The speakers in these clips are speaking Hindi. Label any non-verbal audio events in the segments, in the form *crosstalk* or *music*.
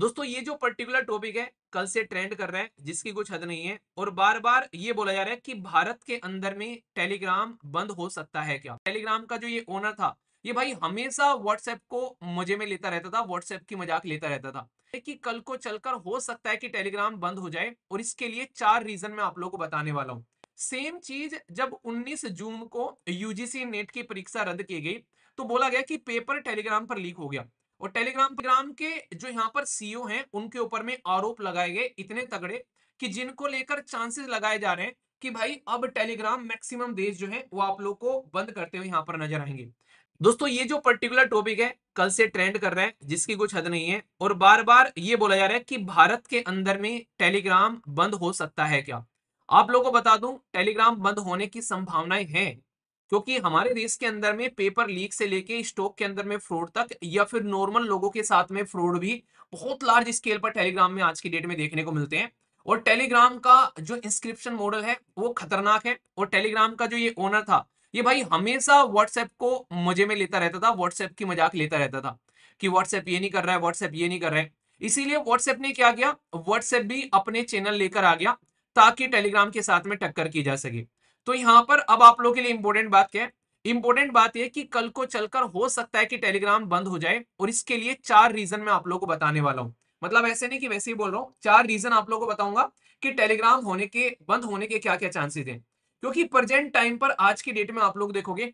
दोस्तों ये जो पर्टिकुलर टॉपिक है कल से ट्रेंड कर रहा है जिसकी कुछ हद नहीं है और बार बार ये बोला जा रहा है कि भारत के अंदर में टेलीग्राम बंद हो सकता है क्या टेलीग्राम का जो ये ओनर था ये भाई हमेशा व्हाट्सएप को मजे में लेता रहता था व्हाट्सएप की मजाक लेता रहता था कि कल को चलकर हो सकता है कि टेलीग्राम बंद हो जाए और इसके लिए चार रीजन मैं आप लोगों को बताने वाला हूँ सेम चीज जब 19 जून को यूजीसी नेट की परीक्षा रद्द की गई तो बोला गया कि पेपर टेलीग्राम पर लीक हो गया और टेलीग्राम प्रोग्राम के जो यहाँ पर सीईओ हैं उनके ऊपर में आरोप लगाए गए इतने तगड़े कि जिनको लेकर चांसेस लगाए जा रहे हैं कि भाई अब टेलीग्राम मैक्सिमम देश जो है वो आप लोग को बंद करते हुए यहाँ पर नजर आएंगे दोस्तों ये जो पर्टिकुलर टॉपिक है कल से ट्रेंड कर रहे हैं जिसकी कुछ हद नहीं है और बार बार ये बोला जा रहा है कि भारत के अंदर में टेलीग्राम बंद हो सकता है क्या आप लोगों को बता दूं टेलीग्राम बंद होने की संभावनाएं हैं क्योंकि हमारे देश के अंदर में पेपर लीक से लेके स्टॉक के अंदर में फ्रॉड तक या फिर नॉर्मल लोगों के साथ में फ्रॉड भी बहुत लार्ज स्केल पर टेलीग्राम में आज की डेट में देखने को मिलते हैं और टेलीग्राम का जो इंस्क्रिप्शन मॉडल है वो खतरनाक है और टेलीग्राम का जो ये ओनर था ये भाई हमेशा व्हाट्सएप को मजे में लेता रहता था व्हाट्सएप की मजाक लेता रहता था कि व्हाट्सएप ये नहीं कर रहा है व्हाट्सएप ये नहीं कर रहा है इसीलिए व्हाट्सएप ने क्या किया व्हाट्सएप भी अपने चैनल लेकर आ गया ताकि टेलीग्राम के साथ में टक्कर की जा सके तो यहाँ पर अब आप लोग के लिए इंपोर्टेंट बात क्या है इंपोर्टेंट बात यह कि कल को चलकर हो सकता है कि टेलीग्राम बंद हो जाए और इसके लिए चार रीजन मैं आप लोगों को बताने वाला हूं मतलब ऐसे नहीं कि वैसे ही बोल रहा हूँ चार रीजन आप लोगों को बताऊंगा कि टेलीग्राम होने के बंद होने के क्या क्या चांसेस हैं क्योंकि प्रेजेंट टाइम पर आज की डेट में आप लोग देखोगे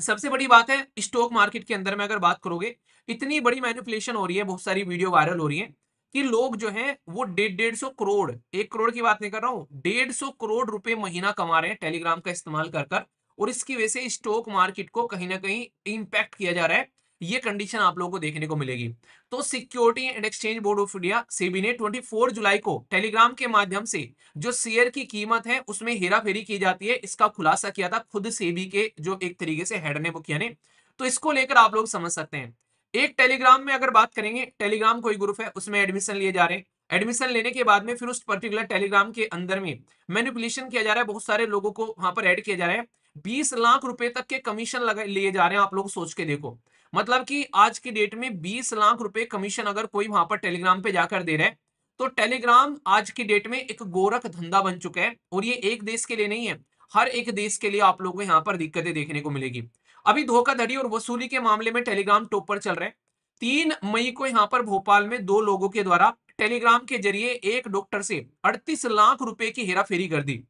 सबसे बड़ी बात है स्टॉक मार्केट के अंदर में अगर बात करोगे इतनी बड़ी मैनिपुलेशन हो रही है बहुत सारी वीडियो वायरल हो रही है कि लोग जो हैं वो डेढ़ डेढ़ सौ करोड़ एक करोड़ की बात नहीं कर रहा हूं डेढ़ सौ करोड़ रुपए महीना कमा रहे हैं टेलीग्राम का इस्तेमाल कर कर और इसकी वजह से स्टॉक मार्केट को कहीं ना कहीं इंपैक्ट किया जा रहा है ये कंडीशन आप लोगों को देखने को मिलेगी तो security and exchange board of India SEBI ने 24 जुलाई को टेलीग्राम के माध्यम से जो शेयर की कीमत है उसमें हेरा फेरी की जाती है इसका खुलासा किया था खुद सेबी के जो एक तरीके से हेड ने वो किया ने तो इसको लेकर आप लोग समझ सकते हैं एक टेलीग्राम में अगर बात करेंगे टेलीग्राम कोई ग्रुप है उसमें एडमिशन लिए जा रहे हैं एडमिशन लेने के बाद में फिर उस पर्टिकुलर टेलीग्राम के अंदर में मैनिपुलेशन किया जा रहा है बहुत सारे लोगों को वहां पर एड किया जा रहा है बीस लाख रुपए तक के कमीशन लिए जा रहे हैं आप लोग सोच के देखो मतलब कि आज की डेट में बीस लाख रुपए कमीशन अगर कोई वहां पर टेलीग्राम पे जाकर दे रहा है तो टेलीग्राम आज की डेट में एक गोरख धंधा बन चुका है और ये एक देश के लिए नहीं है हर एक देश के लिए आप लोगों को यहाँ पर दिक्कतें देखने को मिलेगी अभी धोखाधड़ी और वसूली के मामले में टेलीग्राम टॉप पर चल रहे हैं तीन मई को यहाँ पर भोपाल में दो लोगों के द्वारा टेलीग्राम के जरिए एक डॉक्टर से 38 लाख रुपए की हेराफेरी कर दी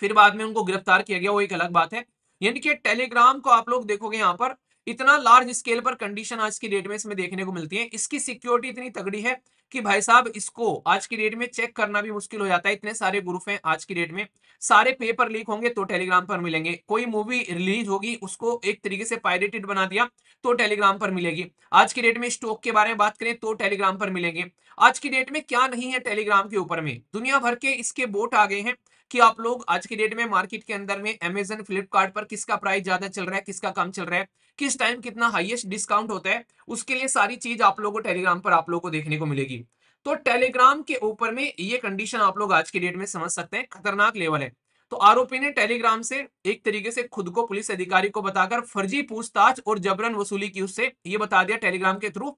फिर बाद में उनको गिरफ्तार किया गया वो एक अलग बात है यानी कि टेलीग्राम को आप लोग देखोगे यहाँ पर इतना लार्ज स्केल पर कंडीशन आज की डेट में इसमें देखने को मिलती है इसकी सिक्योरिटी इतनी तगड़ी है कि भाई साहब इसको आज की डेट में चेक करना भी मुश्किल हो जाता है इतने सारे ग्रुप हैं आज की डेट में सारे पेपर लीक होंगे तो टेलीग्राम पर मिलेंगे कोई मूवी रिलीज होगी उसको एक तरीके से पायरेटेड बना दिया तो टेलीग्राम पर मिलेगी आज की डेट में स्टॉक के बारे में बात करें तो टेलीग्राम पर मिलेंगे आज की डेट में क्या नहीं है टेलीग्राम के ऊपर में दुनिया भर के इसके बोट आ गए हैं कि आप लोग आज की डेट में मार्केट के अंदर में अमेजन फ्लिपकार्ट पर किसका प्राइस ज्यादा चल रहा है किसका कम चल रहा है किस टाइम कितना हाईएस्ट डिस्काउंट होता है उसके लिए सारी चीज आप लोगों को टेलीग्राम पर आप लोगों को देखने को मिलेगी तो टेलीग्राम के ऊपर में ये कंडीशन आप लोग आज के डेट में समझ सकते हैं खतरनाक लेवल है तो आरोपी ने टेलीग्राम से एक तरीके से खुद को पुलिस अधिकारी को बताकर फर्जी पूछताछ और जबरन वसूली की उससे ये बता दिया टेलीग्राम के थ्रू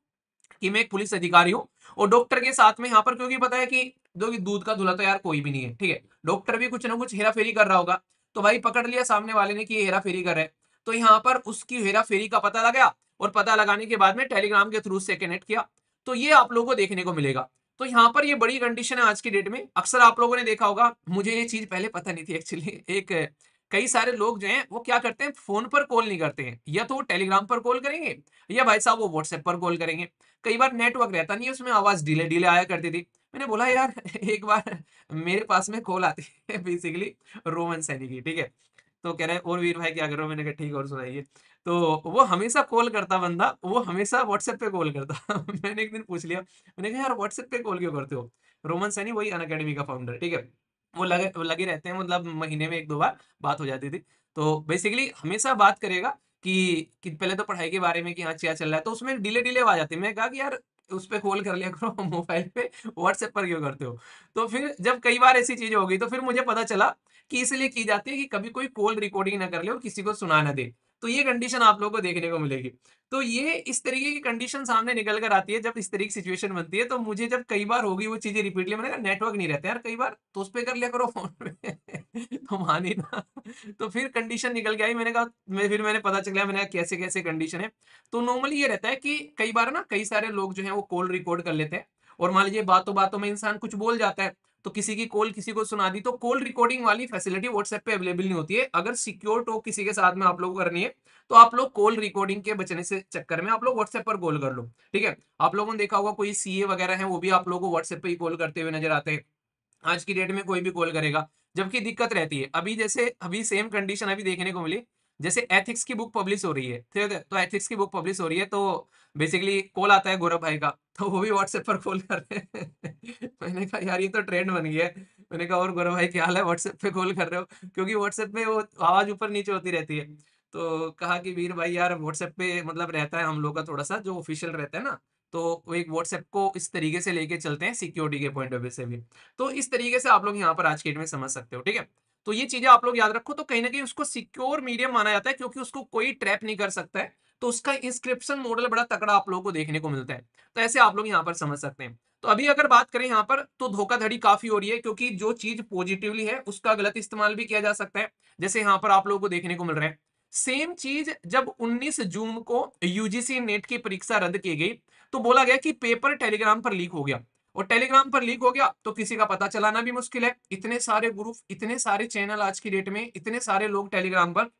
कि मैं एक पुलिस अधिकारी हूँ और डॉक्टर के साथ में यहाँ पर क्योंकि पता है कि जो कि दूध का धुला तो यार कोई भी नहीं है ठीक है डॉक्टर भी कुछ ना कुछ हेरा फेरी कर रहा होगा तो भाई पकड़ लिया सामने वाले ने कि हेरा फेरी कर रहे हैं तो यहाँ पर उसकी हेरा फेरी का पता लगा और पता लगाने के बाद में टेलीग्राम के थ्रू से कनेक्ट किया तो ये आप लोगों को देखने को मिलेगा तो यहाँ पर ये बड़ी कंडीशन है आज की डेट में अक्सर आप लोगों ने देखा होगा मुझे ये चीज पहले पता नहीं थी एक्चुअली *laughs* एक कई सारे लोग जो हैं वो क्या करते हैं फोन पर कॉल नहीं करते हैं या तो वो टेलीग्राम पर कॉल करेंगे या भाई साहब वो व्हाट्सएप पर कॉल करेंगे कई बार नेटवर्क रहता नहीं है उसमें आवाज डीले डीले आया करती थी मैंने बोला यार *laughs* एक बार मेरे पास में कॉल आती है बेसिकली रोमन सैनी की ठीक है तो कह रहे हैं और वीर भाई क्या हो मैंने कहा ठीक और सुनाइए तो वो हमेशा कॉल करता बंदा वो हमेशा व्हाट्सएप पे कॉल करता *laughs* मैंने एक दिन पूछ लिया मैंने कहा यार व्हाट्सएप पे कॉल क्यों करते हो रोमन सैनी वही अन अकेडमी का फाउंडर ठीक है वो लगे लगे रहते हैं मतलब महीने में एक दो बार बात हो जाती थी तो बेसिकली हमेशा बात करेगा कि, कि पहले तो पढ़ाई के बारे में कि हाँ क्या चल रहा है तो उसमें डिले डिले आ जाती है मैं कहा कि यार उस पर कॉल कर लिया करो *laughs* मोबाइल पे व्हाट्सएप पर क्यों करते हो तो फिर जब कई बार ऐसी चीजें हो गई तो फिर मुझे पता चला कि इसलिए की जाती है कि कभी कोई कॉल रिकॉर्डिंग ना कर ले और किसी को सुना ना दे तो ये कंडीशन आप लोगों को देखने को मिलेगी तो ये इस तरीके की कंडीशन सामने निकल कर आती है जब इस तरीके की सिचुएशन बनती है तो मुझे जब कई बार होगी वो चीजें रिपीटली मैंने कहा नेटवर्क नहीं रहता यार कई बार तो उस पर कर लिया करो फोन पे *laughs* तो मानी ना तो फिर कंडीशन निकल के आई मैंने कहा मैं फिर मैंने पता चला मैंने कैसे कैसे कंडीशन है तो नॉर्मली ये रहता है कि कई बार ना कई सारे लोग जो है वो कॉल रिकॉर्ड कर लेते हैं और मान लीजिए बातों बातों में इंसान कुछ बोल जाता है तो किसी की कॉल किसी को सुना दी तो कॉल रिकॉर्डिंग वाली फैसिलिटी व्हाट्सएप पे अवेलेबल नहीं होती है अगर सिक्योर टॉक किसी के साथ में आप लोग करनी है तो आप लोग कॉल रिकॉर्डिंग के बचने से चक्कर में आप लोग व्हाट्सएप पर कॉल कर लो ठीक है आप लोगों ने देखा होगा कोई सीए वगैरह है वो भी आप लोग को व्हाट्सएप पर ही कॉल करते हुए नजर आते हैं आज की डेट में कोई भी कॉल करेगा जबकि दिक्कत रहती है अभी जैसे अभी सेम कंडीशन अभी देखने को मिली जैसे एथिक्स की बुक पब्लिश हो रही है ठीक है तो एथिक्स की बुक पब्लिश हो रही है तो बेसिकली कॉल आता है गौरव भाई का *laughs* तो वो भी व्हाट्सएप पर कॉल कर रहे हैं *laughs* मैंने कहा यार ये तो ट्रेंड बन गया है मैंने कहा और गौरव भाई क्या हाल है व्हाट्सएप पे कॉल कर रहे हो क्योंकि व्हाट्सएप में वो आवाज ऊपर नीचे होती रहती है तो कहा कि वीर भाई यार व्हाट्सएप पे मतलब रहता है हम लोग का थोड़ा सा जो ऑफिशियल रहता है ना तो वो एक व्हाट्सएप को इस तरीके से लेके चलते हैं सिक्योरिटी के पॉइंट ऑफ व्यू से भी तो इस तरीके से आप लोग यहाँ पर आज के डेट में समझ सकते हो ठीक है तो ये चीजें आप लोग याद रखो तो कहीं ना कहीं उसको सिक्योर मीडियम माना जाता है क्योंकि उसको कोई ट्रैप नहीं कर सकता है तो उसका इंस्क्रिप्शन मॉडल बड़ा तकड़ा आप लोगों को देखने को मिलता है तो ऐसे आप लोग यहाँ पर समझ सकते हैं तो अभी अगर बात करें यहाँ पर तो धोखाधड़ी काफी हो रही है क्योंकि जो चीज पॉजिटिवली है उसका गलत इस्तेमाल भी किया जा सकता है जैसे यहाँ पर आप लोगों को देखने को मिल रहा है सेम चीज जब 19 जून को यूजीसी नेट की परीक्षा रद्द की गई तो बोला गया कि पेपर टेलीग्राम पर लीक हो गया और टेलीग्राम पर लीक हो गया तो किसी का पता चलाना भी मुश्किल है इतने सारे ग्रुप इतने सारे चैनल आज की डेट में इतने सारे लोग टेलीग्राम पर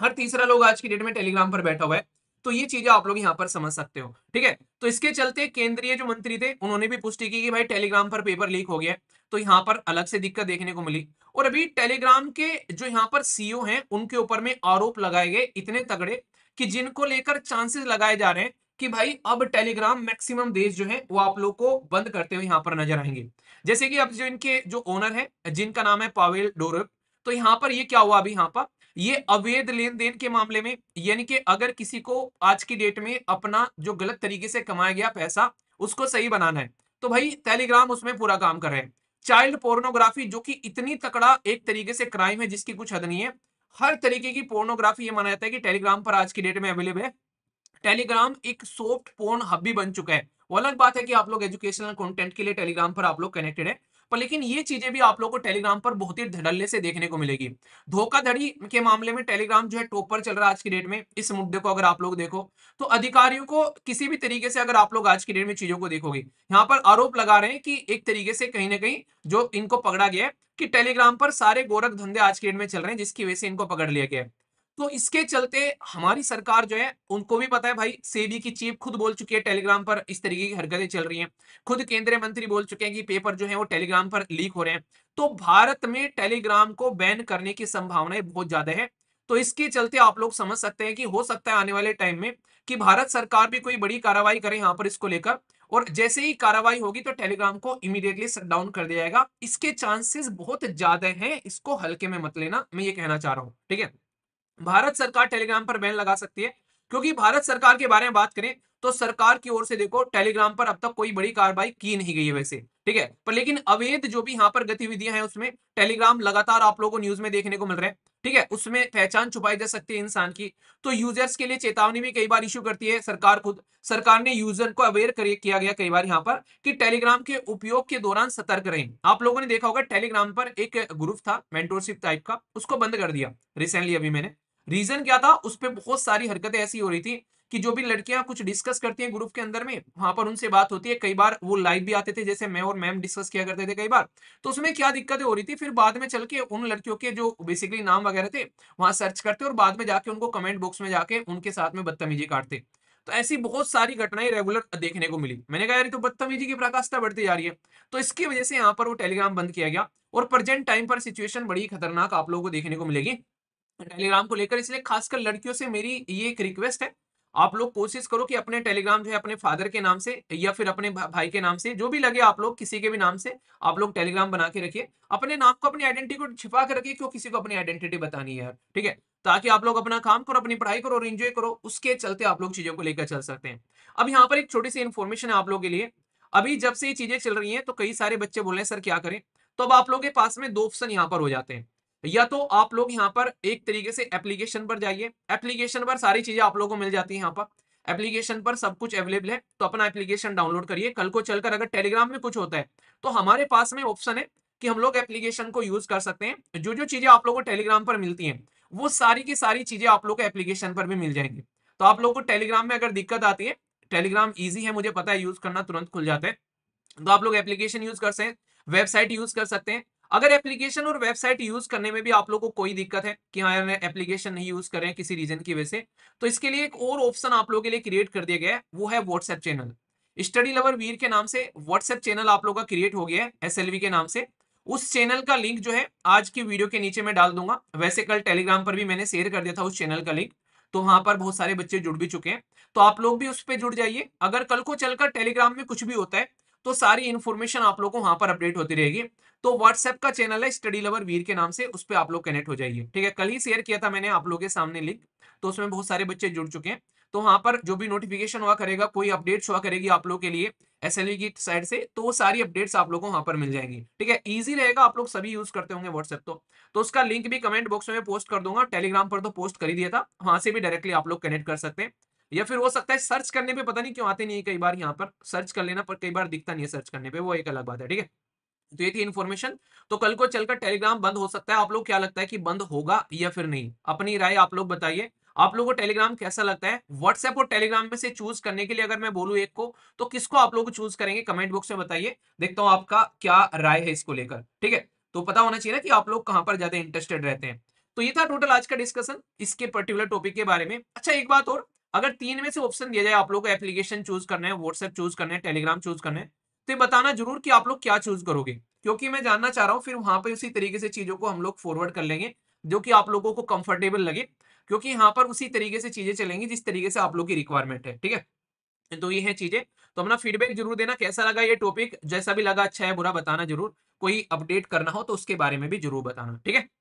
हर तीसरा लोग आज की डेट में टेलीग्राम पर बैठा हुआ है तो ये चीजें आप लोग यहाँ पर समझ सकते हो ठीक है तो इसके चलते केंद्रीय जो मंत्री थे उन्होंने भी पुष्टि की कि भाई टेलीग्राम पर पेपर लीक हो गया तो यहाँ पर अलग से दिक्कत देखने को मिली और अभी टेलीग्राम के जो यहाँ पर सीईओ e हैं उनके ऊपर में आरोप लगाए गए इतने तगड़े कि जिनको लेकर चांसेस लगाए जा रहे हैं कि भाई अब टेलीग्राम मैक्सिमम देश जो है वो आप लोग को बंद करते हुए यहाँ पर नजर आएंगे जैसे कि अब जो इनके जो ओनर है जिनका नाम है पावेल डोरप तो यहाँ पर ये क्या हुआ अभी यहाँ पर ये अवैध लेन देन के मामले में यानी कि अगर किसी को आज की डेट में अपना जो गलत तरीके से कमाया गया पैसा उसको सही बनाना है तो भाई टेलीग्राम उसमें पूरा काम कर रहे हैं चाइल्ड पोर्नोग्राफी जो कि इतनी तकड़ा एक तरीके से क्राइम है जिसकी कुछ हद नहीं है हर तरीके की पोर्नोग्राफी ये माना जाता है कि टेलीग्राम पर आज की डेट में अवेलेबल है टेलीग्राम एक सॉफ्ट पोर्न हब भी बन चुका है वो अलग बात है कि आप लोग एजुकेशनल कंटेंट के लिए टेलीग्राम पर आप लोग कनेक्टेड है पर लेकिन ये चीजें भी आप लोग को टेलीग्राम पर बहुत ही धड़ल्ले से देखने को मिलेगी धोखाधड़ी के मामले में टेलीग्राम जो है टॉप पर चल रहा है आज की डेट में इस मुद्दे को अगर आप लोग देखो तो अधिकारियों को किसी भी तरीके से अगर आप लोग आज की डेट में चीजों को देखोगे यहाँ पर आरोप लगा रहे हैं कि एक तरीके से कहीं ना कहीं जो इनको पकड़ा गया है कि टेलीग्राम पर सारे गोरख धंधे आज की डेट में चल रहे हैं जिसकी वजह से इनको पकड़ लिया गया है तो इसके चलते हमारी सरकार जो है उनको भी पता है भाई सेबी की चीफ खुद बोल चुकी है टेलीग्राम पर इस तरीके की हरकतें चल रही हैं खुद केंद्रीय मंत्री बोल चुके हैं कि पेपर जो है वो टेलीग्राम पर लीक हो रहे हैं तो भारत में टेलीग्राम को बैन करने की संभावनाएं बहुत ज्यादा है तो इसके चलते आप लोग समझ सकते हैं कि हो सकता है आने वाले टाइम में कि भारत सरकार भी कोई बड़ी कार्रवाई करे यहाँ पर इसको लेकर और जैसे ही कार्रवाई होगी तो टेलीग्राम को इमीडिएटली शटडाउन कर दिया जाएगा इसके चांसेस बहुत ज्यादा हैं इसको हल्के में मत लेना मैं ये कहना चाह रहा हूँ ठीक है भारत सरकार टेलीग्राम पर बैन लगा सकती है क्योंकि भारत सरकार के बारे में बात करें तो सरकार की ओर से देखो टेलीग्राम पर अब तक कोई बड़ी कार्रवाई की नहीं गई है वैसे ठीक है पर लेकिन अवैध जो भी यहाँ पर गतिविधियां हैं उसमें टेलीग्राम लगातार आप लोगों को न्यूज में देखने को मिल रहे हैं ठीक है उसमें पहचान छुपाई जा सकती है इंसान की तो यूजर्स के लिए चेतावनी भी कई बार इश्यू करती है सरकार खुद सरकार ने यूजर को अवेयर किया गया कई बार यहाँ पर कि टेलीग्राम के उपयोग के दौरान सतर्क रहें आप लोगों ने देखा होगा टेलीग्राम पर एक ग्रुप था मेंटोरशिप टाइप का उसको बंद कर दिया रिसेंटली अभी मैंने रीजन क्या था उस पर बहुत सारी हरकतें ऐसी हो रही थी कि जो भी लड़कियां कुछ डिस्कस करती हैं ग्रुप के अंदर में वहां पर उनसे बात होती है कई बार वो लाइव भी आते थे जैसे मैं और मैम डिस्कस किया करते थे कई बार तो उसमें क्या दिक्कतें हो रही थी फिर बाद में चल के उन लड़कियों के जो बेसिकली नाम वगैरह थे वहां सर्च करते और बाद में जाके उनको कमेंट बॉक्स में जाके उनके साथ में बदतमीजी काटते तो ऐसी बहुत सारी घटनाएं रेगुलर देखने को मिली मैंने कहा यार तो बदतमीजी की प्रकाशता बढ़ती जा रही है तो इसकी वजह से यहाँ पर वो टेलीग्राम बंद किया गया और प्रेजेंट टाइम पर सिचुएशन बड़ी खतरनाक आप लोगों को देखने को मिलेगी टेलीग्राम को लेकर इसलिए खासकर लड़कियों से मेरी ये एक रिक्वेस्ट है आप लोग कोशिश करो कि अपने टेलीग्राम जो है अपने फादर के नाम से या फिर अपने भाई के नाम से जो भी लगे आप लोग किसी के भी नाम से आप लोग टेलीग्राम बना के रखिए अपने नाम को अपनी आइडेंटिटी को छिपा के रखिए क्यों किसी को अपनी आइडेंटिटी बतानी है ठीक है ताकि आप लोग अपना काम करो अपनी पढ़ाई करो और एंजॉय करो उसके चलते आप लोग चीजों को लेकर चल सकते हैं अब यहाँ पर एक छोटी सी इन्फॉर्मेशन है आप लोग के लिए अभी जब से ये चीजें चल रही है तो कई सारे बच्चे बोल रहे हैं सर क्या करें तो अब आप लोग के पास में दो ऑप्शन यहाँ पर हो जाते हैं या तो आप लोग यहाँ पर एक तरीके से एप्लीकेशन पर जाइए एप्लीकेशन पर सारी चीजें आप लोगों को मिल जाती है यहाँ पर एप्लीकेशन पर सब कुछ अवेलेबल है तो अपना एप्लीकेशन डाउनलोड करिए कल को चलकर अगर टेलीग्राम में कुछ होता है तो हमारे पास में ऑप्शन है कि हम लोग एप्लीकेशन को यूज कर सकते हैं जो जो चीजें आप लोगों को टेलीग्राम पर मिलती हैं वो सारी की सारी चीजें आप लोग को एप्लीकेशन पर भी मिल जाएंगी तो आप लोग को टेलीग्राम में अगर दिक्कत आती है टेलीग्राम ईजी है मुझे पता है यूज करना तुरंत खुल जाता है तो आप लोग एप्लीकेशन यूज कर सकते हैं वेबसाइट यूज कर सकते हैं अगर एप्लीकेशन और वेबसाइट यूज करने में भी आप लोगों को कोई दिक्कत है कि हाँ यार एप्लीकेशन नहीं यूज कर रहे हैं किसी रीजन की वजह से तो इसके लिए एक और ऑप्शन आप लोगों के लिए क्रिएट कर दिया गया है वो है WhatsApp channel study lover Veer के नाम से व्हाट्सएप चैनल आप लोग का क्रिएट हो गया है एस के नाम से उस चैनल का लिंक जो है आज की वीडियो के नीचे मैं डाल दूंगा वैसे कल टेलीग्राम पर भी मैंने शेयर कर दिया था उस चैनल का लिंक तो वहां पर बहुत सारे बच्चे जुड़ भी चुके हैं तो आप लोग भी उस पर जुड़ जाइए अगर कल को चलकर टेलीग्राम में कुछ भी होता है तो सारी इन्फॉर्मेशन आप लोग को वहां पर अपडेट होती रहेगी तो व्हाट्सएप का चैनल है स्टडी लवर वीर के नाम से उस पर आप लोग कनेक्ट हो जाइए ठीक है कल ही शेयर किया था मैंने आप लोग के सामने लिंक तो उसमें बहुत सारे बच्चे जुड़ चुके हैं तो वहां पर जो भी नोटिफिकेशन हुआ करेगा कोई अपडेट्स हुआ करेगी आप लोग के लिए एस e की साइड से तो वो सारी अपडेट्स आप लोगों को वहां पर मिल जाएंगी ठीक है ईजी रहेगा आप लोग सभी यूज करते होंगे व्हाट्सएप तो तो उसका लिंक भी कमेंट बॉक्स में पोस्ट कर दूंगा टेलीग्राम पर तो पोस्ट कर ही दिया था वहां से भी डायरेक्टली आप लोग कनेक्ट कर सकते हैं या फिर हो सकता है सर्च करने पे पता नहीं क्यों आते नहीं है कई बार यहाँ पर सर्च कर लेना पर कई बार दिखता नहीं है सर्च करने पे वो एक अलग बात है ठीक है तो ये थी इन्फॉर्मेशन तो कल को चलकर टेलीग्राम बंद हो सकता है आप लोग क्या लगता है कि बंद होगा या फिर नहीं अपनी राय आप लोग बताइए आप लोगों को टेलीग्राम कैसा लगता है व्हाट्सएप और टेलीग्राम में से चूज करने के लिए अगर मैं बोलूं एक को तो किसको आप लोग चूज करेंगे कमेंट बॉक्स में बताइए देखता हूं आपका क्या राय है इसको लेकर ठीक है तो पता होना चाहिए ना कि आप लोग कहां पर ज्यादा इंटरेस्टेड रहते हैं तो ये था टोटल आज का डिस्कशन इसके पर्टिकुलर टॉपिक के बारे में अच्छा एक बात और अगर तीन में से ऑप्शन दिया जाए आप लोग को एप्लीकेशन चूज करना है व्हाट्सएप चूज करना है टेलीग्राम चूज करना है तो बताना जरूर कि आप लोग क्या चूज करोगे क्योंकि मैं जानना चाह रहा हूँ फिर वहां पर उसी तरीके से चीजों को हम लोग फॉरवर्ड कर लेंगे जो कि आप लोगों को कंफर्टेबल लगे क्योंकि यहाँ पर उसी तरीके से चीजें चलेंगी जिस तरीके से आप लोग की रिक्वायरमेंट है ठीक है तो ये है चीजें तो अपना फीडबैक जरूर देना कैसा लगा ये टॉपिक जैसा भी लगा अच्छा है बुरा बताना जरूर कोई अपडेट करना हो तो उसके बारे में भी जरूर बताना ठीक है